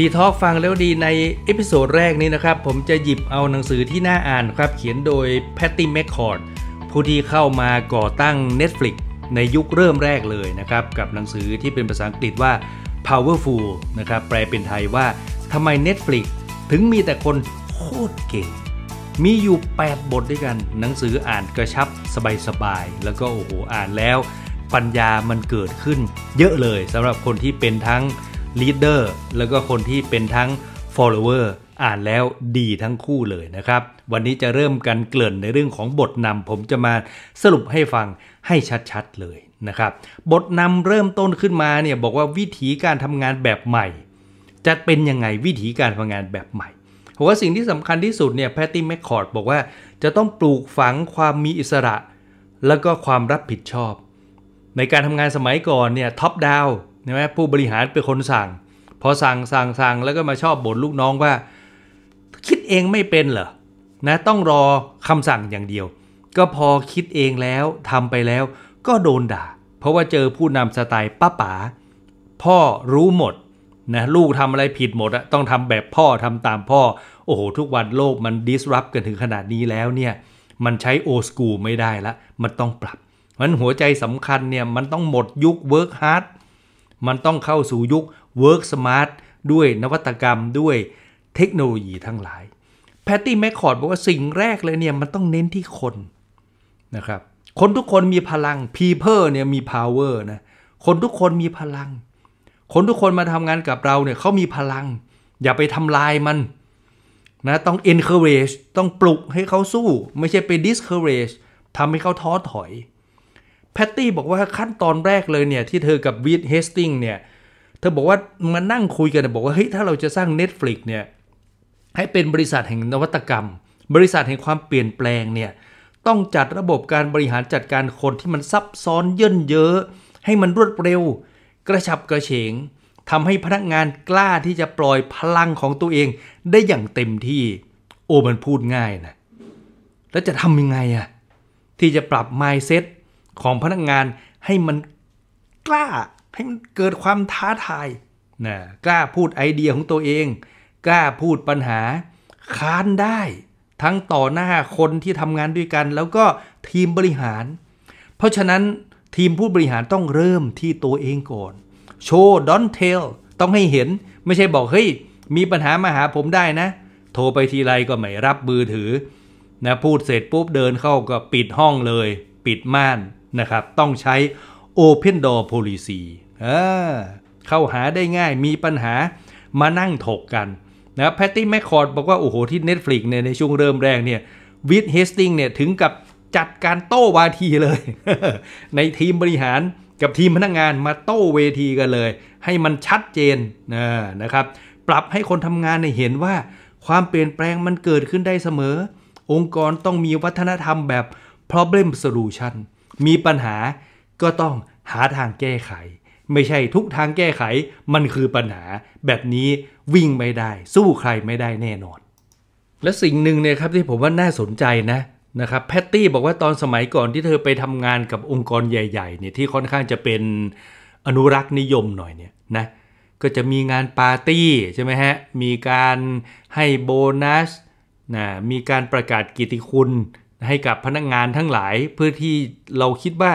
ทีทอกฟังแล้วดีในเอพิโซดแรกนี้นะครับ ผมจะหยิบเอาหนังสือที่น่าอ่านครับ เขียนโดยแพตตี้แมคคอร์ดผู้ที่เข้ามาก่อตั้ง Netflix ในยุคเริ่มแรกเลยนะครับ กับหนังสือที่เป็นภาษาอังกฤษว่า powerful นะครับ แปลเป็นไทยว่า ทำไม Netflix ถึงมีแต่คนโคตรเก่งมีอยู่ 8 บทด้วยกัน หนังสืออ่านกระชับสบาย ๆ แล้วก็โอ้โหอ่านแล้ว ปัญญามันเกิดขึ้น เยอะเลยสำหรับคนที่เป็นทั้งลีดเดอร์แล้วก็คนที่เป็นทั้ง follower อ่านแล้วดีทั้งคู่เลยนะครับ วันนี้จะเริ่มกันเกริ่นในเรื่องของบทนำผมจะมาสรุปให้ฟังให้ชัดๆ เลยนะครับบทนำเริ่มต้นขึ้นมาเนี่ยบอกว่าวิธีการทำงานแบบใหม่ จะเป็นยังไงวิธีการทำงานแบบใหม่ผมว่าสิ่งที่สำคัญที่สุดเนี่ยแพตตี้แมคคอร์ดบอกว่าจะต้องปลูกฝังความมีอิสระ แล้วก็ความรับผิดชอบ ในการทำงานสมัยก่อนเนี่ยท็อปดาวใช่ไหมผู้บริหารเป็นคนสั่ง พอสั่งสั่งสั่งแล้วก็มาชอบบ่นลูกน้องว่า คิดเองไม่เป็นเหรอนะต้องรอคำสั่งอย่างเดียว ก็พอคิดเองแล้วทำไปแล้วก็โดนด่า เพราะว่าเจอผู้นำสไตล์ป้าป๋า พ่อรู้หมดนะลูกทำอะไรผิดหมดอะต้องทำแบบพ่อทำตามพ่อ โอ้โหทุกวันโลกมันดิสรับกันถึงขนาดนี้แล้วเนี่ยมันใช้โอสกูไม่ได้ละมันต้องปรับมันหัวใจสำคัญเนี่ยมันต้องหมดยุคเวิร์กฮาร์ดมันต้องเข้าสู่ยุค Work Smart ด้วยนวัตกรรมด้วยเทคโนโลยีทั้งหลายแพตตี้แมคคอร์ดบอกว่าสิ่งแรกเลยเนี่ยมันต้องเน้นที่คนนะครับคนทุกคนมีพลัง people เนี่ยมี power นะ คนทุกคนมีพลัง คนทุกคนมาทำงานกับเราเนี่ยเขามีพลัง อย่าไปทำลายมันนะต้อง encourage ต้องปลุกให้เขาสู้ ไม่ใช่ไป discourage ทำให้เขาท้อถอยแพตตี้บอกว่าขั้นตอนแรกเลยเนี่ยที่เธอกับวีดเฮสติงเนี่ยเธอบอกว่ามานั่งคุยกันบอกว่าเฮ้ยถ้าเราจะสร้าง Netflix เนี่ยให้เป็นบริษัทแห่งนวัตกรรม บริษัทแห่งความเปลี่ยนแปลงเนี่ยต้องจัดระบบการบริหารจัดการคนที่มันซับซ้อนเยินเยอะ ให้มันรวดเร็ว กระชับกระเฉงทำให้พนักงานกล้าที่จะปล่อยพลังของตัวเอง ได้อย่างเต็มที่โอ้มันพูดง่ายนะแล้วจะทำยังไงอะที่จะปรับ mindset ของพนักงานให้มันกล้าให้มันเกิดความท้าทายนะกล้าพูดไอเดียของตัวเอง กล้าพูดปัญหาค้านได้ทั้งต่อหน้าคนที่ทำงานด้วยกัน แล้วก็ทีมบริหาร เพราะฉะนั้นทีมผู้บริหารต้องเริ่มที่ตัวเองก่อน โชว์ดอนเทลต้องให้เห็น ไม่ใช่บอกเฮ้ยมีปัญหามาหาผมได้นะ โทรไปทีไรก็ไม่รับมือถือนะพูดเสร็จปุ๊บเดินเข้าก็ปิดห้องเลย ปิดม่านนะครับต้องใช้ Open Door Policy เข้าหาได้ง่ายมีปัญหามานั่งถกกันนะแพตตี้แมคคอร์ดบอกว่าโอ้โหที่ Netflix เนี่ยในช่วงเริ่มแรงเนี่ยวิดเฮสติงเนี่ยถึงกับจัดการโต้วาทีเลย ในทีมบริหารกับทีมพนักงงานมาโต้เวทีกันเลย ให้มันชัดเจนนะครับปรับให้คนทำงานเห็นว่าความเปลี่ยนแปลงมันเกิดขึ้นได้เสมอ องค์กรต้องมีวัฒนธรรมแบบ problem solution มีปัญหาก็ต้องหาทางแก้ไข ไม่ใช่ทุกทางแก้ไขมันคือปัญหาแบบนี้วิ่งไม่ได้สู้ใครไม่ได้แน่นอน และสิ่งหนึ่งเนี่ยครับที่ผมว่าน่าสนใจนะนะครับแพตตี้บอกว่าตอนสมัยก่อนที่เธอไปทำงานกับองค์กรใหญ่ๆเนี่ยที่ค่อนข้างจะเป็นอนุรักษ์นิยมหน่อยเนี่ยนะก็จะมีงานปาร์ตี้ ใช่ไหมฮะ มีการให้โบนัสนะมีการประกาศกิติคุณให้กับพนักงงานทั้งหลายเพื่อที่เราคิดว่า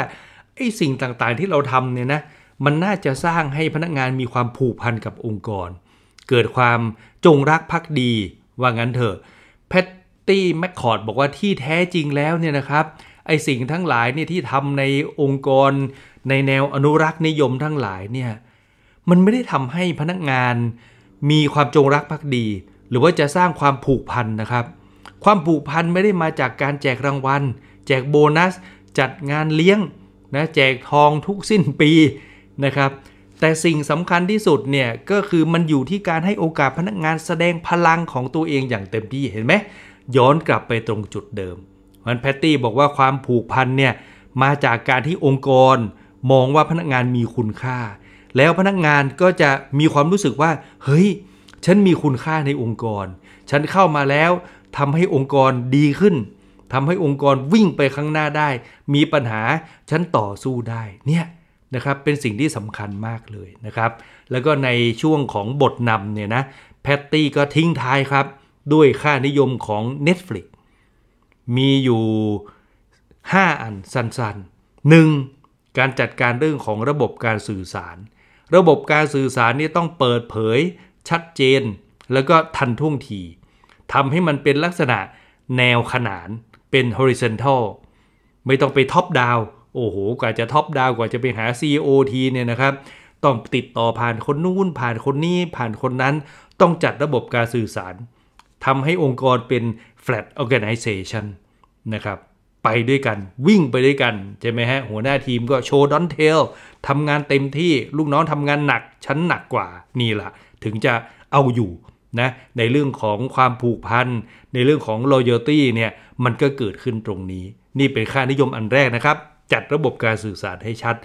ไอ้สิ่งต่างๆที่เราทำเนี่ยนะมันน่าจะสร้างให้พนักงานมีความผูกพันกับองค์กร เกิดความจงรักภักดีว่างั้นเถอะแพตตี้แมคคอร์ดบอกว่าที่แท้จริงแล้วเนี่ยนะครับ ไอ้สิ่งทั้งหลายเนี่ยที่ทำในองค์กร ในแนวอนุรักษ์นิยมทั้งหลายเนี่ยมันไม่ได้ทำให้พนักงานมีความจงรักภักดี หรือว่าจะสร้างความผูกพันนะครับความผูกพันไม่ได้มาจากการแจกรางวัล แจกโบนัส จัดงานเลี้ยงนะแจกทองทุกสิ้นปีนะครับ แต่สิ่งสำคัญที่สุดเนี่ย ก็คือมันอยู่ที่การให้โอกาสพนักงานแสดงพลังของตัวเองอย่างเต็มที่เห็นไหมย้อนกลับไปตรงจุดเดิมมันแพตตี้บอกว่าความผูกพันเนี่ย มาจากการที่องค์กร มองว่าพนักงานมีคุณค่า แล้วพนักงานก็จะมีความรู้สึกว่าเฮ้ยฉันมีคุณค่าในองค์กร ฉันเข้ามาแล้วทำให้องค์กรดีขึ้นทำให้องค์กรวิ่งไปข้างหน้าได้ มีปัญหาฉันต่อสู้ได้ เนี่ยนะครับ เป็นสิ่งที่สำคัญมากเลยนะครับ แล้วก็ในช่วงของบทนำเนี่ยนะแพตตี้ก็ทิ้งท้ายครับ ด้วยค่านิยมของ Netflix มีอยู่ 5 อันสั้นๆ 1. การจัดการเรื่องของระบบการสื่อสาร ระบบการสื่อสารนี่ต้องเปิดเผยชัดเจน แล้วก็ทันท่วงทีทำให้มันเป็นลักษณะแนวขนานเป็น horizontal ไม่ต้องไปท็อปดาวโอ้โห กว่าจะท็อปดาวกว่าจะไปหา CEO t เนี่ยนะครับ ต้องติดต่อผ่านคนนู้นผ่านคนนี้ผ่านคนนั้น ต้องจัดระบบการสื่อสารทำให้องค์กรเป็น flat organization นะครับ ไปด้วยกันวิ่งไปด้วยกันใช่ไหมฮะ หัวหน้าทีมก็โชว์ดอนเทลทำงานเต็มที่ลูกน้องทำงานหนัก ชั้นหนักกว่า นี่ละ ถึงจะเอาอยู่นะในเรื่องของความผูกพัน ในเรื่องของ loyalty เนี่ยมันก็เกิดขึ้นตรงนี้ นี่เป็นค่านิยมอันแรกนะครับ จัดระบบการสื่อสารให้ชัด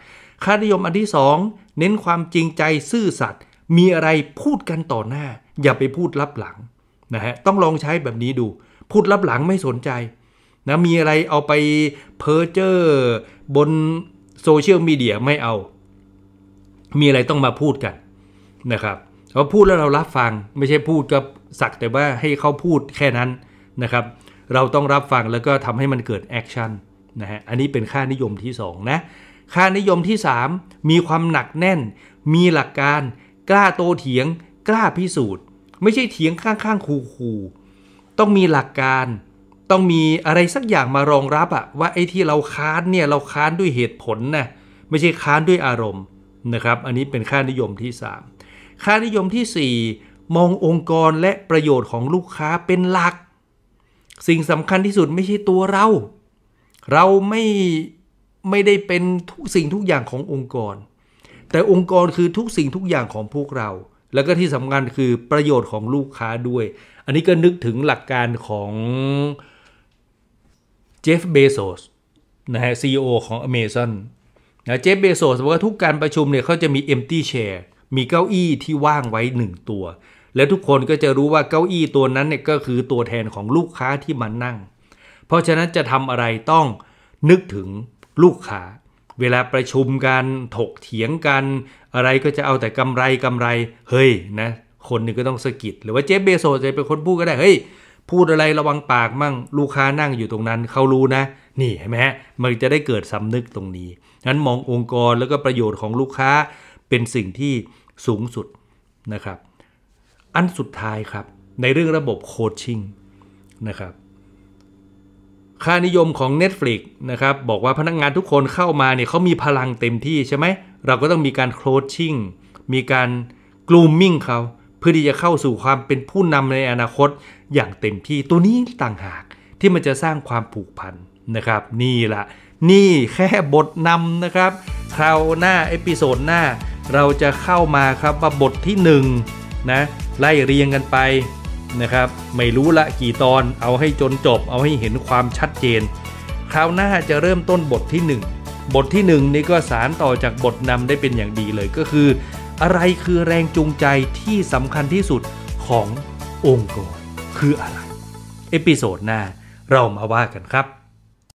ค่านิยมอันที่2เน้นความจริงใจซื่อสัตย์ มีอะไรพูดกันต่อหน้า อย่าไปพูดลับหลังนะฮะต้องลองใช้แบบนี้ดู พูดลับหลังไม่สนใจนะมีอะไรเอาไปเพอเจอร์บนโซเชียลมีเดียไม่เอา มีอะไรต้องมาพูดกันนะครับเขาพูดแล้วเรารับฟังไม่ใช่พูดก็สักแต่ว่าให้เขาพูดแค่นั้นนะครับเราต้องรับฟังแล้วก็ทำให้มันเกิดแอคชั่นนะฮะอันนี้เป็นค่านิยมที่2นะค่านิยมที่ 3 มีความหนักแน่น มีหลักการกล้าโตเถียงกล้าพิสูจน์ ไม่ใช่เถียงข้างๆคูๆต้องมีหลักการต้องมีอะไรสักอย่างมารองรับอะว่าไอ้ที่เราค้านเนี่ยเราค้านด้วยเหตุผลนะไม่ใช่ค้านด้วยอารมณ์นะครับอันนี้เป็นค่านิยมที่ 3ค่านิยมที่ 4 มององค์กรและประโยชน์ของลูกค้าเป็นหลัก สิ่งสำคัญที่สุดไม่ใช่ตัวเรา เราไม่ไม่ได้เป็นทุกสิ่งทุกอย่างขององค์กร แต่องค์กรคือทุกสิ่งทุกอย่างของพวกเรา แล้วก็ที่สำคัญคือประโยชน์ของลูกค้าด้วย อันนี้ก็นึกถึงหลักการของเจฟเบโซสนะฮะซีอของ Amazon นะเจฟเบโซสบอกว่าทุกการประชุมเนี่ยเขาจะมี empty chair มีเก้าอี้ที่ว่างไว้หนึ่งตัว และทุกคนก็จะรู้ว่าเก้าอี้ตัวนั้นเนี่ยก็คือตัวแทนของลูกค้าที่มานั่ง เพราะฉะนั้นจะทำอะไรต้องนึกถึงลูกค้า เวลาประชุมกันถกเถียงกัน อะไรก็จะเอาแต่กำไรกำไร เฮ้ยนะ คนหนึ่งก็ต้องสะกิด หรือว่าเจฟเบโซจะเป็นคนพูดก็ได้ เฮ้ยพูดอะไรระวังปากมั่ง ลูกค้านั่งอยู่ตรงนั้นเขารู้นะ นี่เห็นไหมฮะ มันจะได้เกิดสำนึกตรงนี้นั้นมององค์กรแล้วก็ประโยชน์ของลูกค้าเป็นสิ่งที่สูงสุดนะครับ อันสุดท้ายครับ ในเรื่องระบบโคชชิ่งนะครับ ค่านิยมของ Netflix นะครับบอกว่าพนักงงานทุกคนเข้ามาเนี่ยเขามีพลังเต็มที่ใช่ไหมเราก็ต้องมีการโคชชิ่งมีการกลูมมิ่งเขาเพื่อที่จะเข้าสู่ความเป็นผู้นำในอนาคตอย่างเต็มที่ตัวนี้ต่างหากที่มันจะสร้างความผูกพันนะครับนี่ละนี่แค่บทนำนะครับ คราวหน้าเอพิโซดหน้าเราจะเข้ามาครับว่าบทที่1นะ ไล่เรียงกันไปนะครับ ไม่รู้ละกี่ตอน เอาให้จนจบ เอาให้เห็นความชัดเจน คราวหน้าจะเริ่มต้นบทที่ 1 บทที่1นี่ก็สารต่อจากบทนำได้เป็นอย่างดีเลยก็คืออะไรคือแรงจูงใจที่สำคัญที่สุดขององค์กร คืออะไร เอพิโซดหน้า เรามาว่ากันครับ